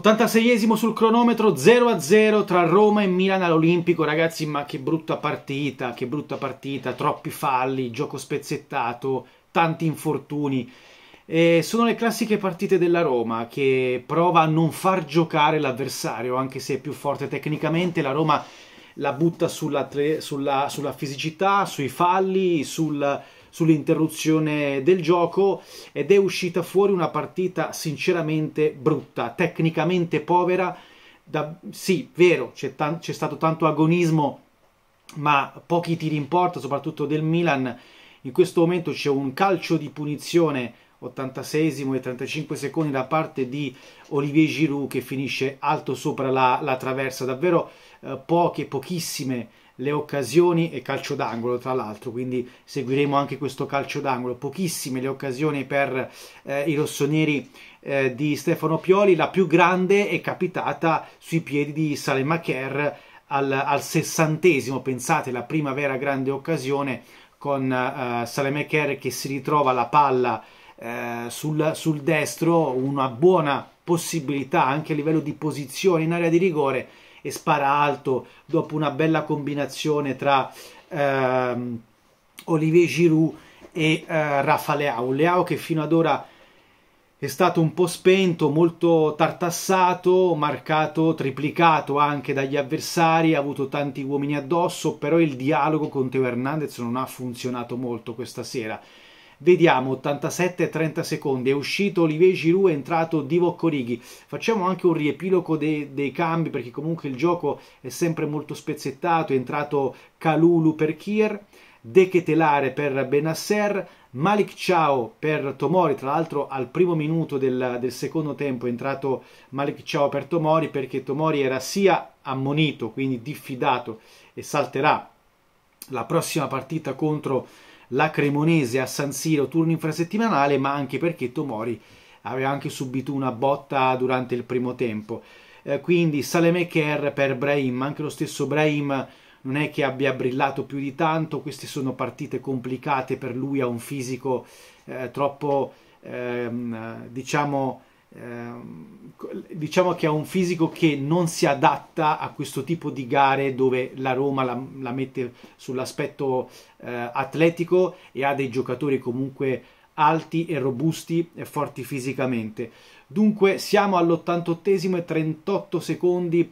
86esimo sul cronometro 0-0 a tra Roma e Milan all'Olimpico, ragazzi, ma che brutta partita, che brutta partita, troppi falli, gioco spezzettato, tanti infortuni. E sono le classiche partite della Roma che prova a non far giocare l'avversario, anche se è più forte tecnicamente, la Roma la butta sulla, sulla, sulla fisicità, sui falli, sul sull'interruzione del gioco ed è uscita fuori una partita sinceramente brutta, tecnicamente povera. Da, sì, vero, c'è, c'è stato tanto agonismo, ma pochi tiri in porta, soprattutto del Milan. In questo momento c'è un calcio di punizione 86 e 35 secondi da parte di Olivier Giroud che finisce alto sopra la, la traversa, davvero eh, poche, pochissime le occasioni e calcio d'angolo tra l'altro, quindi seguiremo anche questo calcio d'angolo. Pochissime le occasioni per eh, i rossoneri eh, di Stefano Pioli, la più grande è capitata sui piedi di Salemacher al, al sessantesimo, pensate, la prima vera grande occasione con eh, Salemacher che si ritrova la palla eh, sul, sul destro, una buona possibilità anche a livello di posizione in area di rigore e spara alto dopo una bella combinazione tra ehm, Olivier Giroud e eh, Rafa Leao. Leao che fino ad ora è stato un po' spento, molto tartassato, marcato, triplicato anche dagli avversari, ha avuto tanti uomini addosso, però il dialogo con Teo Hernandez non ha funzionato molto questa sera. Vediamo, 87-30 e secondi, è uscito Olivier Giroud, è entrato Divock Origi. Facciamo anche un riepilogo dei, dei cambi perché comunque il gioco è sempre molto spezzettato, è entrato Kalulu per Kier, De Ketelare per Benasser, Malik Ciao per Tomori, tra l'altro al primo minuto del, del, secondo tempo è entrato Malik Ciao per Tomori perché Tomori era sia ammonito, quindi diffidato e salterà la prossima partita contro la Cremonese a San Siro turno infrasettimanale, ma anche perché Tomori aveva anche subito una botta durante il primo tempo. Eh, quindi Salemeker per Brahim, anche lo stesso Brahim non è che abbia brillato più di tanto, queste sono partite complicate per lui, ha un fisico eh, troppo, ehm, diciamo, Ehm, diciamo che ha un fisico che non si adatta a questo tipo di gare dove la Roma la, la mette sull'aspetto eh, atletico e ha dei giocatori comunque alti e robusti e forti fisicamente. Dunque siamo all'88 e 38 secondi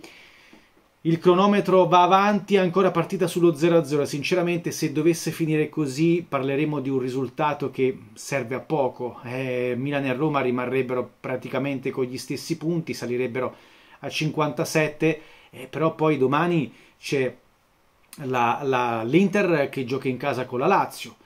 il cronometro va avanti, ancora partita sullo 0-0. Sinceramente, se dovesse finire così, parleremo di un risultato che serve a poco. Eh, Milan e Roma rimarrebbero praticamente con gli stessi punti, salirebbero a 57, eh, però poi domani c'è l'Inter che gioca in casa con la Lazio,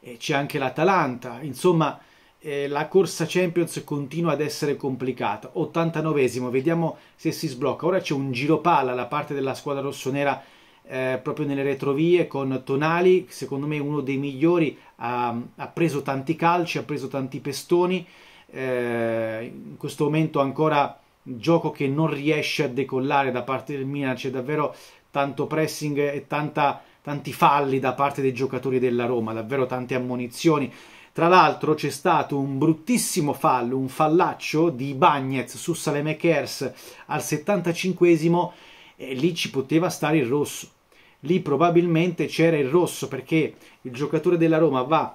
eh, c'è anche l'Atalanta. Insomma, eh, la corsa Champions continua ad essere complicata. 89esimo, vediamo se si sblocca. Ora c'è un giro palla da parte della squadra rossonera eh, proprio nelle retrovie con Tonali, secondo me uno dei migliori, ha, ha preso tanti calci, ha preso tanti pestoni, eh, in questo momento ancora gioco che non riesce a decollare da parte del Milan, c'è davvero tanto pressing e tanta, tanti falli da parte dei giocatori della Roma, davvero tante ammonizioni. Tra l'altro c'è stato un bruttissimo fallo, un fallaccio di Bagnez su Salemekers al 75 esimo e lì ci poteva stare il rosso. Lì probabilmente c'era il rosso perché il giocatore della Roma va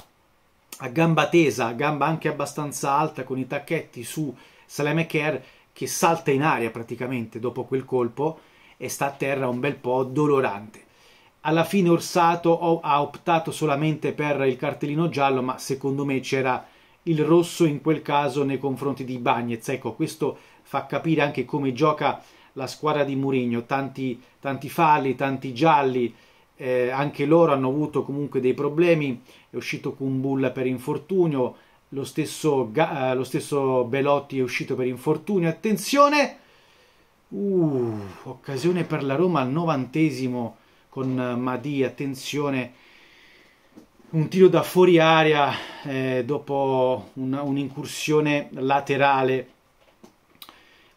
a gamba tesa, a gamba anche abbastanza alta con i tacchetti su Salemekers che salta in aria praticamente dopo quel colpo e sta a terra un bel po' dolorante alla fine Orsato ha optato solamente per il cartellino giallo, ma secondo me c'era il rosso in quel caso nei confronti di Bagnez. Ecco, questo fa capire anche come gioca la squadra di Mourinho, tanti, tanti falli, tanti gialli, eh, anche loro hanno avuto comunque dei problemi, è uscito Kumbulla per infortunio, lo stesso, eh, lo stesso Belotti è uscito per infortunio, attenzione! Uh, occasione per la Roma al novantesimo con eh, Madi, attenzione, un tiro da fuori aria eh, dopo un'incursione un laterale.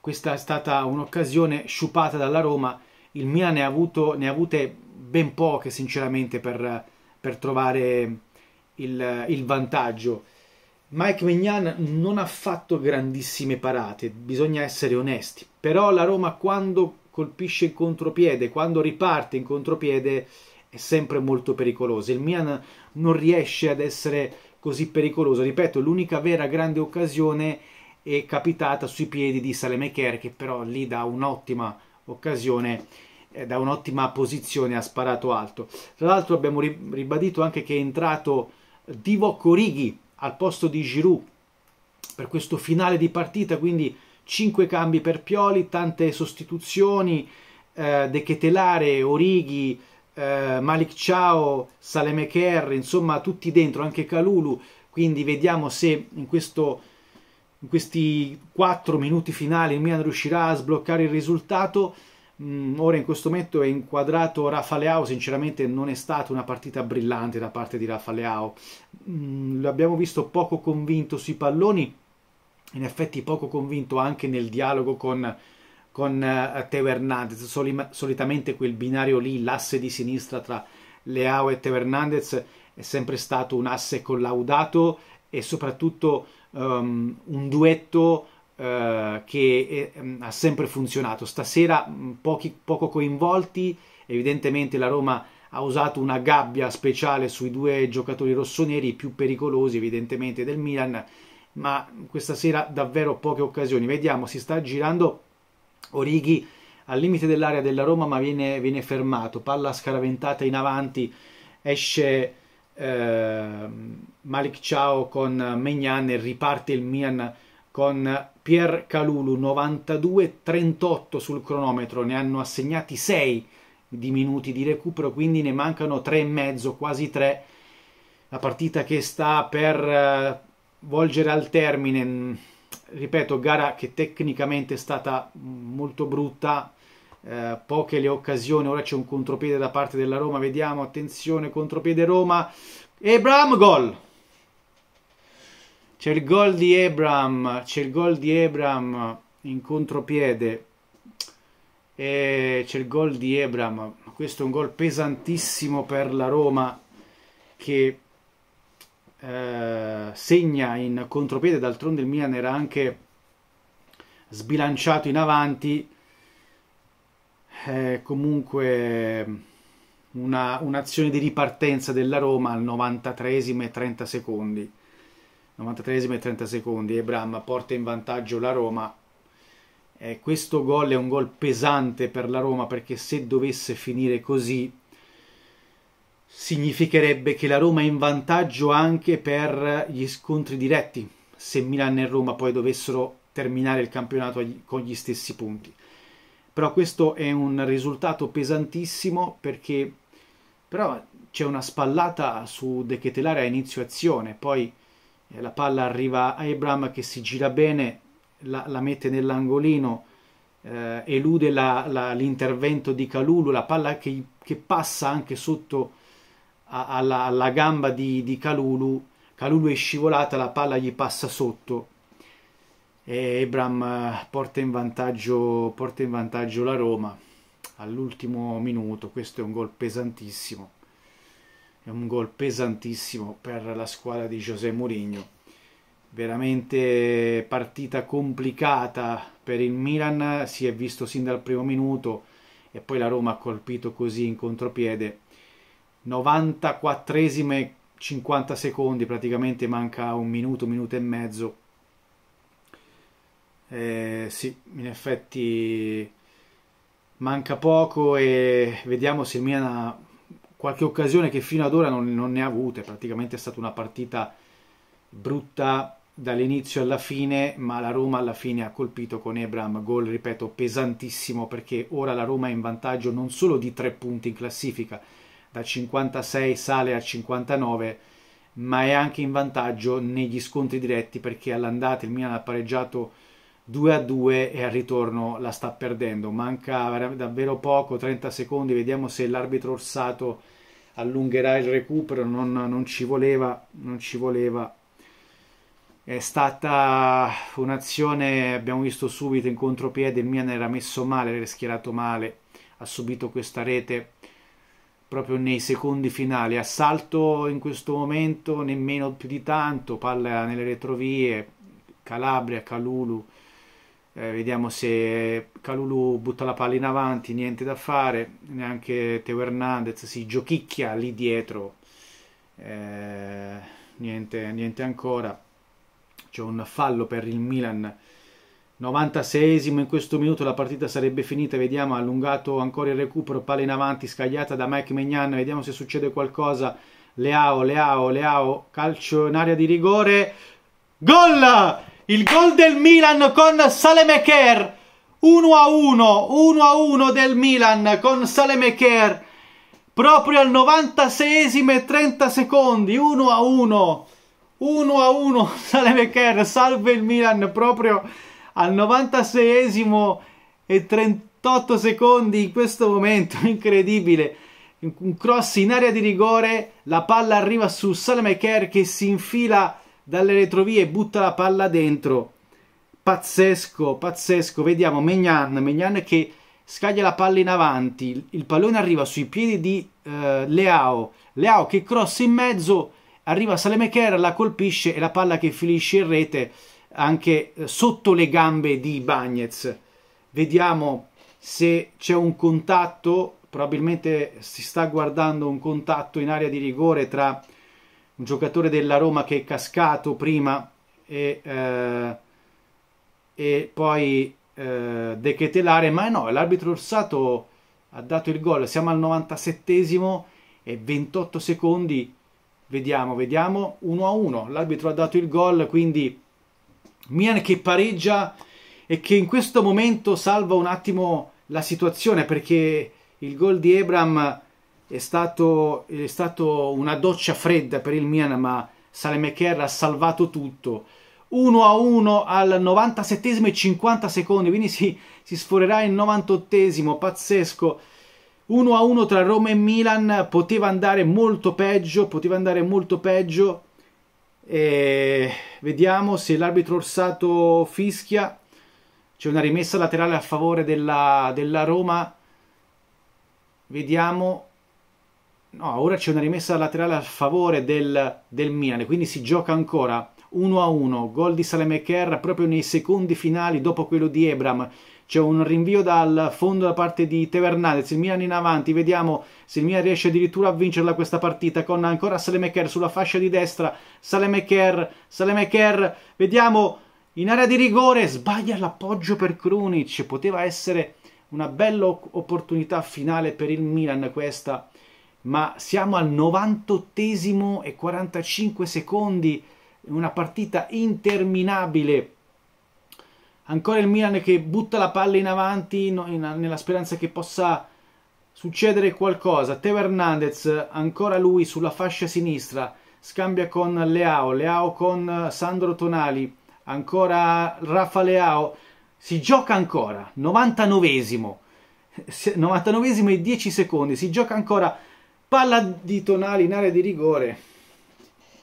Questa è stata un'occasione sciupata dalla Roma. Il Milan ne ha, avuto, ne ha avute ben poche, sinceramente, per, per trovare il, il, vantaggio. Mike Mignan non ha fatto grandissime parate, bisogna essere onesti. Però la Roma quando colpisce in contropiede, quando riparte in contropiede è sempre molto pericoloso. Il Milan non riesce ad essere così pericoloso. Ripeto, l'unica vera grande occasione è capitata sui piedi di Salemaker che però lì da un'ottima occasione eh, da un'ottima posizione ha sparato alto. Tra l'altro abbiamo ribadito anche che è entrato Divock Origi al posto di Giroud per questo finale di partita, quindi 5 cambi per Pioli, tante sostituzioni, eh, De Chetelare, Orighi, eh, Malik Ciao, Salemeker, insomma tutti dentro, anche Calulu, quindi vediamo se in, questo, in questi 4 minuti finali il Milan riuscirà a sbloccare il risultato. Mm, ora in questo momento è inquadrato Rafa Leao, sinceramente non è stata una partita brillante da parte di Rafa Leao, mm, l'abbiamo visto poco convinto sui palloni, in effetti poco convinto anche nel dialogo con, con uh, Teo Hernandez, Soli, solitamente quel binario lì, l'asse di sinistra tra Leao e Teo Hernandez è sempre stato un asse collaudato e soprattutto um, un duetto Uh, che è, eh, um, ha sempre funzionato. Stasera pochi, poco coinvolti, evidentemente la Roma ha usato una gabbia speciale sui due giocatori rossoneri più pericolosi evidentemente del Milan ma questa sera davvero poche occasioni. Vediamo, si sta girando Orighi al limite dell'area della Roma, ma viene, viene fermato. Palla scaraventata in avanti, esce eh, Malik Ciao con Megnan e riparte il Mian con Pier Calulu 92-38 sul cronometro, ne hanno assegnati 6 di minuti di recupero, quindi ne mancano 3,5, quasi 3. La partita che sta per eh, volgere al termine, mm, ripeto, gara che tecnicamente è stata molto brutta, eh, poche le occasioni, ora c'è un contropiede da parte della Roma, vediamo, attenzione, contropiede Roma, Ebram, gol! C'è il gol di Ebram, c'è il gol di Ebram in contropiede, c'è il gol di Ebram, questo è un gol pesantissimo per la Roma che eh, segna in contropiede, d'altronde il Milan era anche sbilanciato in avanti, eh, comunque una, un'azione di ripartenza della Roma al 93 e 30 secondi. 93 e 30 secondi, Ebram porta in vantaggio la Roma. Eh, questo gol è un gol pesante per la Roma perché se dovesse finire così significherebbe che la Roma è in vantaggio anche per gli scontri diretti, se Milan e Roma poi dovessero terminare il campionato con gli stessi punti. Però questo è un risultato pesantissimo perché però c'è una spallata su De Ketelare a inizio azione, poi eh, la palla arriva a Abram che si gira bene, la, la mette nell'angolino, eh, elude l'intervento di Calulu, la palla che, che passa anche sotto alla, alla, gamba di, di Calulu. Kalulu è scivolata, la palla gli passa sotto e Ebram eh, porta in vantaggio, porta in vantaggio la Roma all'ultimo minuto, questo è un gol pesantissimo, è un gol pesantissimo per la squadra di José Mourinho veramente partita complicata per il Milan, si è visto sin dal primo minuto e poi la Roma ha colpito così in contropiede 94 e 50 secondi, praticamente manca un minuto, minuto e mezzo. Eh, sì, in effetti manca poco e vediamo se il Milan ha qualche occasione che fino ad ora non, non ne ha avute, praticamente è stata una partita brutta dall'inizio alla fine, ma la Roma alla fine ha colpito con Ebram gol, ripeto, pesantissimo perché ora la Roma è in vantaggio non solo di tre punti in classifica, dal 56 sale al 59 ma è anche in vantaggio negli scontri diretti perché all'andata il Milan ha pareggiato 2 a 2 e al ritorno la sta perdendo manca davvero poco 30 secondi vediamo se l'arbitro orsato allungherà il recupero non, non ci voleva non ci voleva è stata un'azione abbiamo visto subito in contropiede il Milan era messo male era schierato male ha subito questa rete proprio nei secondi finali. Assalto in questo momento nemmeno più di tanto, palla nelle retrovie, Calabria, Calulu. Eh, vediamo se Calulu butta la palla in avanti, niente da fare, neanche Teo Hernandez si giochicchia lì dietro, eh, niente, niente ancora. C'è un fallo per il Milan 96esimo in questo minuto la partita sarebbe finita, vediamo allungato ancora il recupero, palla in avanti scagliata da Mike Mignan, vediamo se succede qualcosa. Leao, Leao, Leao, calcio in area di rigore. Gol! Il gol del Milan con Salemeker. 1 a 1, 1 a 1 del Milan con Salemeker. Proprio al 96esimo e 30 secondi, 1 a 1. 1 a 1 Salemeker salve il Milan proprio al 96esimo e 38 secondi in questo momento, incredibile, un cross in area di rigore, la palla arriva su Salamaker che si infila dalle retrovie e butta la palla dentro. Pazzesco, pazzesco. Vediamo Mignan Mignan che scaglia la palla in avanti, il pallone arriva sui piedi di uh, Leao, Leao che cross in mezzo, arriva Salemaker, la colpisce e la palla che finisce in rete anche eh, sotto le gambe di Bagnez. Vediamo se c'è un contatto, probabilmente si sta guardando un contatto in area di rigore tra un giocatore della Roma che è cascato prima e, eh, e poi eh, Ketelare, ma no, l'arbitro Orsato ha dato il gol, siamo al 97 e 28 secondi, vediamo, vediamo, 1 a 1, l'arbitro ha dato il gol, quindi Milan che pareggia e che in questo momento salva un attimo la situazione perché il gol di Ebram è stato, è stato una doccia fredda per il Milan ma Salemeker ha salvato tutto 1 a 1 al 97 e 50 secondi quindi si, si sforerà il 98 pazzesco 1 a 1 tra Roma e Milan poteva andare molto peggio poteva andare molto peggio e vediamo se l'arbitro Orsato fischia. C'è una rimessa laterale a favore della, della Roma. Vediamo. No, ora c'è una rimessa laterale a favore del, del Milan, quindi si gioca ancora 1-1, gol di Salem Kerr proprio nei secondi finali dopo quello di Ebram c'è un rinvio dal fondo da parte di Tevernandez, il Milan in avanti, vediamo se il Milan riesce addirittura a vincerla questa partita con ancora Salemeker sulla fascia di destra, Salemeker, Salemeker, vediamo in area di rigore, sbaglia l'appoggio per Krunic, poteva essere una bella opportunità finale per il Milan questa, ma siamo al 98 e 45 secondi, una partita interminabile ancora il Milan che butta la palla in avanti no, in, nella speranza che possa succedere qualcosa. Teo Hernandez, ancora lui sulla fascia sinistra, scambia con Leao, Leao con eh, Sandro Tonali, ancora Rafa Leao, si gioca ancora, 99esimo, 99esimo e 10 secondi, si gioca ancora, palla di Tonali in area di rigore,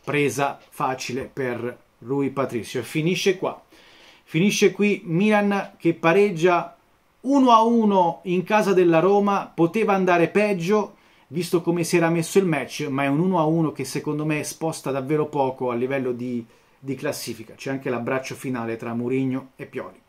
presa facile per Rui Patricio, finisce qua. Finisce qui Milan che pareggia 1-1 in casa della Roma, poteva andare peggio visto come si era messo il match, ma è un 1-1 che secondo me sposta davvero poco a livello di, di classifica. C'è anche l'abbraccio finale tra Mourinho e Pioli.